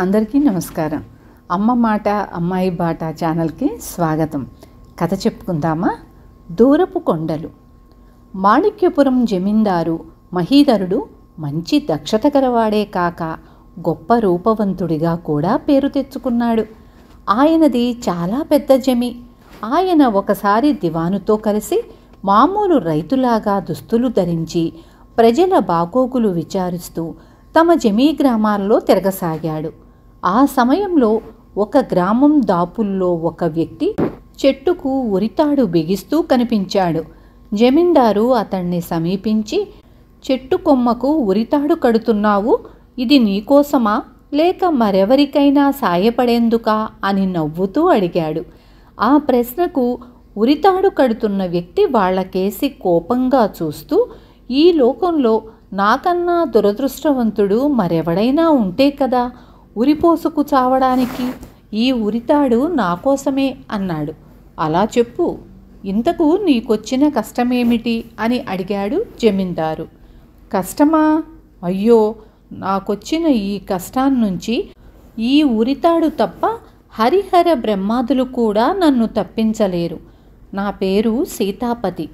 అందరికీ నమస్కారం అమ్మ మాట అమ్మాయి బాట ఛానల్కి స్వాగతం కథ చెప్పుకుందామా దూరపు కొండలు మాణిక్యపురం జమీందారు మహీధరుడు మంచి దక్షత గలవాడే కాక గొప్ప రూపవంతుడిగా కూడా పేరు తెచ్చుకున్నాడు ఆయనది చాలా పెద్ద జమి ఆయన ఒకసారి దివానుతో కలిసి మామూలు రైతులాగా దుస్తులు ధరించి ప్రజల బాగోగులు విచారిస్తూ తమ జమీ గ్రామాల్లో తిరగసాగాడు ఆ సమయంలో ఒక గ్రామం దాపుల్లో ఒక వ్యక్తి చెట్టుకు ఉరితాడు బిగిస్తూ కనిపించాడు జమీందారు అతన్ని సమీపించి చెట్టు కొమ్మకు ఉరితాడు కడుతున్నావు ఇది నీకోసమా లేక మరెవరికైనా సాయపడేందుకా అని నవ్వుతూ అడిగాడు ఆ ప్రశ్నకు ఉరితాడు కడుతున్న వ్యక్తి వాళ్ళకేసి కోపంగా చూస్తూ ఈ లోకంలో నాకన్నా దురదృష్టవంతుడు మరెవడైనా ఉంటే కదా ఉరిపోసుకు చావడానికి ఈ ఉరితాడు నా కోసమే అన్నాడు అలా చెప్పు ఇంతకు నీకొచ్చిన కష్టమేమిటి అని అడిగాడు జమీందారు కష్టమా అయ్యో నాకొచ్చిన ఈ కష్టాన్నించి ఈ ఉరితాడు తప్ప హరిహర బ్రహ్మాదులు కూడా నన్ను తప్పించలేరు నా పేరు సీతాపతి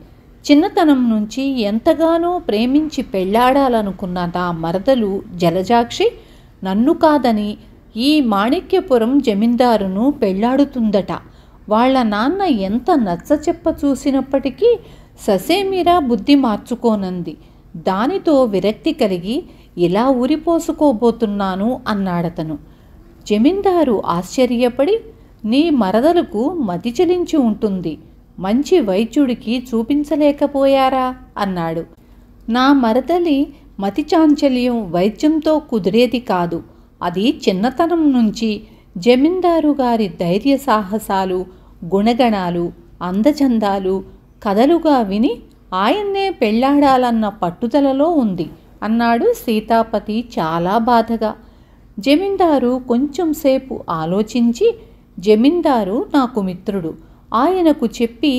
చిన్నతనం నుంచి ఎంతగానో ప్రేమించి పెళ్ళాడాలనుకున్న నా మరదలు జలజాక్షి నన్ను కాదని ఈ మాణిక్యపురం జమీందారును పెళ్లాడుతుందట వాళ్ళ నాన్న ఎంత నచ్చచెప్ప చూసినప్పటికీ ససేమిరా బుద్ధి మార్చుకోనంది దానితో విరక్తి కలిగి ఇలా ఊరిపోసుకోబోతున్నాను అన్నాడతను జమీందారు ఆశ్చర్యపడి నీ మరదలకు మతి చెలించి ఉంటుంది మంచి వైద్యుడికి చూపించలేకపోయారా అన్నాడు నా మరదలి మతి చాంచల్యం వైద్యంతో కుదిరేది కాదు అది చిన్నతనం నుంచి జమీందారు గారి ధైర్య సాహసాలు గుణగణాలు అందచందాలు కథలుగా విని ఆయన్నే పెళ్ళాడాలన్న పట్టుదలలో ఉంది అన్నాడు సీతాపతి చాలా బాధగా జమీందారు కొంచెంసేపు ఆలోచించి జమీందారు నాకు మిత్రుడు ఆయనకు చెప్పి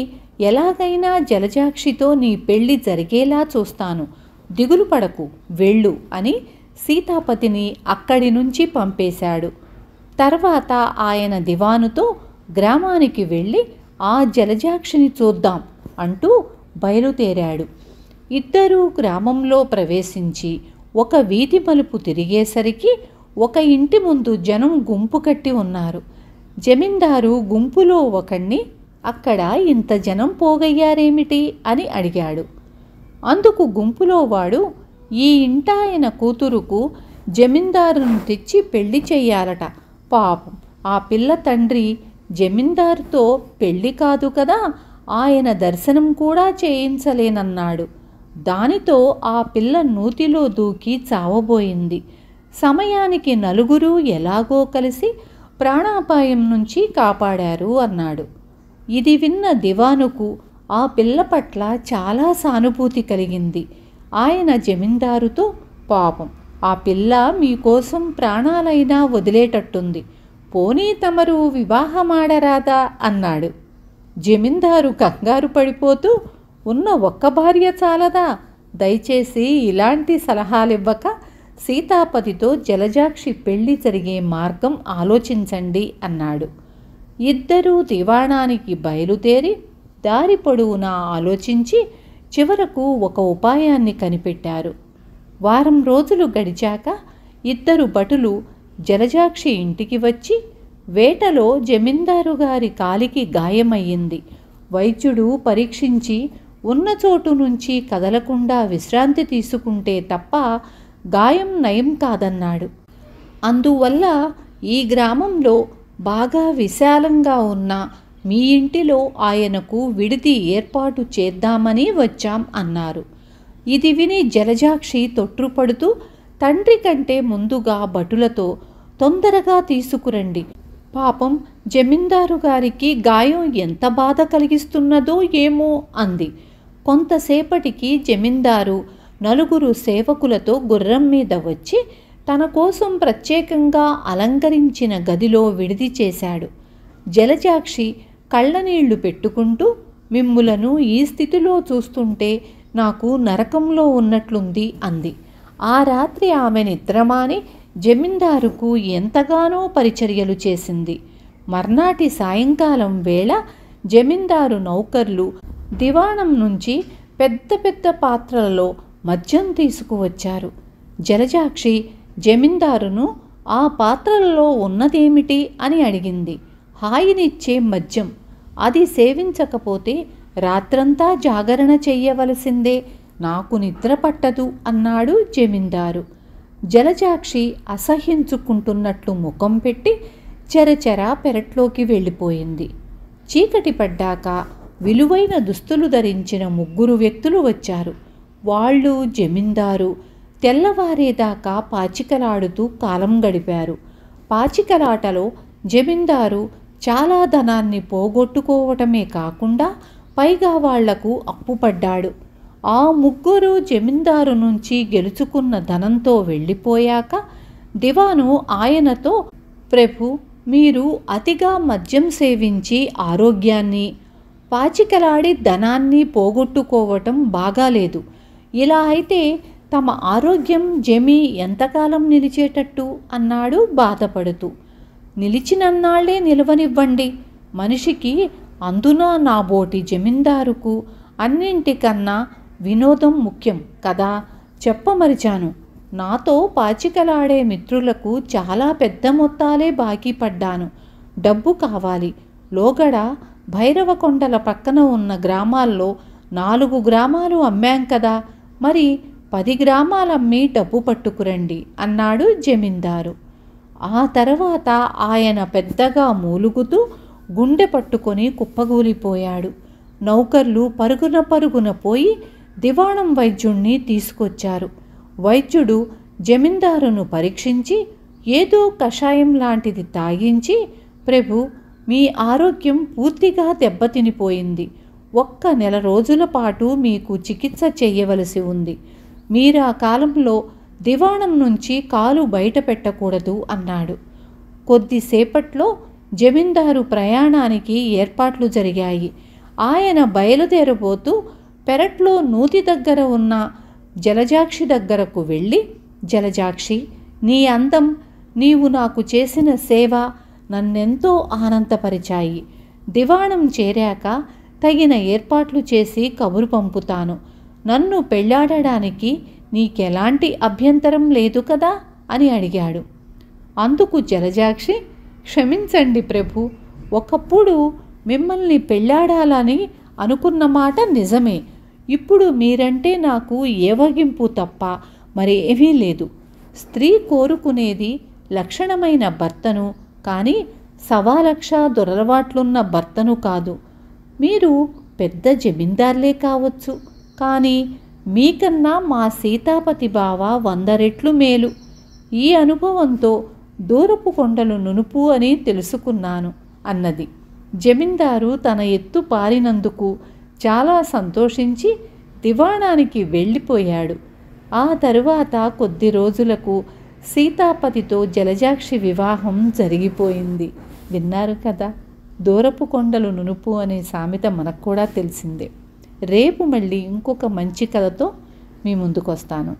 ఎలాగైనా జలజాక్షితో నీ పెళ్లి జరిగేలా చూస్తాను దిగులు పడకు వెళ్ళు అని సీతాపతిని అక్కడి నుంచి పంపేశాడు తర్వాత ఆయన దివానుతో గ్రామానికి వెళ్ళి ఆ జలజాక్షిని చూద్దాం అంటూ బయలుదేరాడు ఇద్దరూ గ్రామంలో ప్రవేశించి ఒక వీధి మలుపు తిరిగేసరికి ఒక ఇంటి ముందు జనం గుంపు కట్టి ఉన్నారు జమీందారు గుంపులో ఒకణ్ణి అక్కడ ఇంత జనం పోగయ్యారేమిటి అని అడిగాడు అందుకు గుంపులో వాడు ఈ ఇంటాయన కూతురుకు జమీందారును తెచ్చి పెళ్లి చెయ్యాలట పాపం ఆ పిల్ల తండ్రి జమీందారుతో పెళ్లి కాదు కదా ఆయన దర్శనం కూడా చేయించలేనన్నాడు దానితో ఆ పిల్ల నూతిలో దూకి చావబోయింది సమయానికి నలుగురు ఎలాగో కలిసి ప్రాణాపాయం నుంచి కాపాడారు అన్నాడు ఇది విన్న దివానుకు ఆ పిల్ల పట్ల చాలా సానుభూతి కలిగింది ఆయన జమీందారుతో పాపం ఆ పిల్ల మీకోసం ప్రాణాలైనా వదిలేటట్టుంది పోనీ తమరు వివాహమాడరాదా అన్నాడు జమీందారు కంగారు పడిపోతూ ఉన్న ఒక్క భార్య చాలదా దయచేసి ఇలాంటి సలహాలివ్వక సీతాపతితో జలజాక్షి పెళ్లి జరిగే మార్గం ఆలోచించండి అన్నాడు ఇద్దరూ దివాణానికి బయలుదేరి దారి పొడవునా ఆలోచించి చివరకు ఒక ఉపాయాన్ని కనిపెట్టారు వారం రోజులు గడిచాక ఇద్దరు భటులు జలజాక్షి ఇంటికి వచ్చి వేటలో జమీందారు గారి కాలికి గాయమయ్యింది వైద్యుడు పరీక్షించి ఉన్న చోటు నుంచి కదలకుండా విశ్రాంతి తీసుకుంటే తప్ప గాయం నయం కాదన్నాడు అందువల్ల ఈ గ్రామంలో బాగా విశాలంగా ఉన్న మీ ఇంటిలో ఆయనకు విడిది ఏర్పాటు చేద్దామని వచ్చాం అన్నారు ఇది విని జలజాక్షి తొట్టుపడుతూ తండ్రి కంటే ముందుగా భటులతో తొందరగా తీసుకురండి పాపం జమీందారు గారికి గాయం ఎంత బాధ కలిగిస్తున్నదో ఏమో అంది కొంతసేపటికి జమీందారు నలుగురు సేవకులతో గుర్రం మీద వచ్చి తన కోసం ప్రత్యేకంగా అలంకరించిన గదిలో విడిది చేశాడు జలజాక్షి కళ్ళనీళ్లు పెట్టుకుంటూ మిమ్ములను ఈ స్థితిలో చూస్తుంటే నాకు నరకంలో ఉన్నట్లుంది అంది ఆ రాత్రి ఆమె నిద్రమాని జమీందారుకు ఎంతగానో పరిచర్యలు చేసింది మర్నాటి సాయంకాలం వేళ జమీందారు నౌకర్లు దివాణం నుంచి పెద్ద పెద్ద పాత్రలలో మద్యం తీసుకువచ్చారు జలజాక్షి జమీందారును ఆ పాత్రలలో ఉన్నదేమిటి అని అడిగింది హాయినిచ్చే మద్యం అది సేవించకపోతే రాత్రంతా జాగరణ చెయ్యవలసిందే నాకు నిద్ర పట్టదు అన్నాడు జమీందారు జలజాక్షి అసహ్యించుకుంటున్నట్లు ముఖం పెట్టి చెరచెరా పెరట్లోకి వెళ్ళిపోయింది చీకటి పడ్డాక విలువైన దుస్తులు ధరించిన ముగ్గురు వ్యక్తులు వచ్చారు వాళ్ళు జమీందారు తెల్లవారేదాకా పాచికలాడుతూ కాలం గడిపారు పాచికలాటలో జమీందారు చాలా ధనాన్ని పోగొట్టుకోవటమే కాకుండా పైగా వాళ్లకు అప్పుపడ్డాడు ఆ ముగ్గురు జమీందారు నుంచి గెలుచుకున్న ధనంతో వెళ్ళిపోయాక దివాను ఆయనతో ప్రభు మీరు అతిగా మద్యం సేవించి ఆరోగ్యాన్ని పాచికలాడి ధనాన్ని పోగొట్టుకోవటం బాగాలేదు ఇలా అయితే తమ ఆరోగ్యం జమి ఎంతకాలం నిలిచేటట్టు అన్నాడు బాధపడుతూ నిలిచినన్నాళ్లే నిలవనివ్వండి మనిషికి అందున నాబోటి జమీందారుకు అన్నింటికన్నా వినోదం ముఖ్యం కదా చెప్పమరిచాను నాతో పాచికలాడే మిత్రులకు చాలా పెద్ద మొత్తాలే బాకీ పడ్డాను డబ్బు కావాలి లోగడ భైరవకొండల పక్కన ఉన్న గ్రామాల్లో నాలుగు గ్రామాలు అమ్మాం కదా మరి పది గ్రామాలమ్మి డబ్బు పట్టుకురండి అన్నాడు జమీందారు ఆ తర్వాత ఆయన పెద్దగా మూలుగుతూ గుండె పట్టుకొని కుప్పగూలిపోయాడు నౌకర్లు పరుగున పరుగున పోయి దివాణం వైద్యుణ్ణి తీసుకొచ్చారు వైద్యుడు జమీందారును పరీక్షించి ఏదో కషాయం లాంటిది తాగించి ప్రభు మీ ఆరోగ్యం పూర్తిగా దెబ్బతినిపోయింది ఒక్క నెల రోజుల పాటు మీకు చికిత్స చేయవలసి ఉంది మీరా కాలంలో దివాణం నుంచి కాలు బయట పెట్టకూడదు అన్నాడు కొద్దిసేపట్లో జమీందారు ప్రయాణానికి ఏర్పాట్లు జరిగాయి ఆయన బయలుదేరబోతూ పెరట్లో నూతి దగ్గర ఉన్న జలజాక్షి దగ్గరకు వెళ్ళి జలజాక్షి నీ అందం నీవు నాకు చేసిన సేవ నన్నెంతో ఆనందపరిచాయి దివాణం చేరాక తగిన ఏర్పాట్లు చేసి కబురు పంపుతాను నన్ను పెళ్ళాడడానికి నీకెలాంటి అభ్యంతరం లేదు కదా అని అడిగాడు అందుకు జలజాక్షి క్షమించండి ప్రభు ఒకప్పుడు మిమ్మల్ని పెళ్ళాడాలని అనుకున్న మాట నిజమే ఇప్పుడు మీరంటే నాకు ఏవగింపు తప్ప మరేమీ లేదు స్త్రీ కోరుకునేది లక్షణమైన భర్తను కానీ సవాలక్ష దొరలవాట్లున్న భర్తను కాదు మీరు పెద్ద జమీందార్లే కావచ్చు కానీ మీకన్నా మా సీతాపతి బావ వంద రెట్లు మేలు ఈ అనుభవంతో దూరపు కొండలు నునుపు అని తెలుసుకున్నాను అన్నది జమీందారు తన ఎత్తు పారినందుకు చాలా సంతోషించి దివాణానికి వెళ్ళిపోయాడు ఆ తరువాత కొద్ది రోజులకు సీతాపతితో జలజాక్షి వివాహం జరిగిపోయింది విన్నారు కదా దూరపు కొండలు నునుపు అనే సామెత మనకు కూడా తెలిసిందే రేపు మళ్ళీ ఇంకొక మంచి కథతో మీ ముందుకు వస్తాను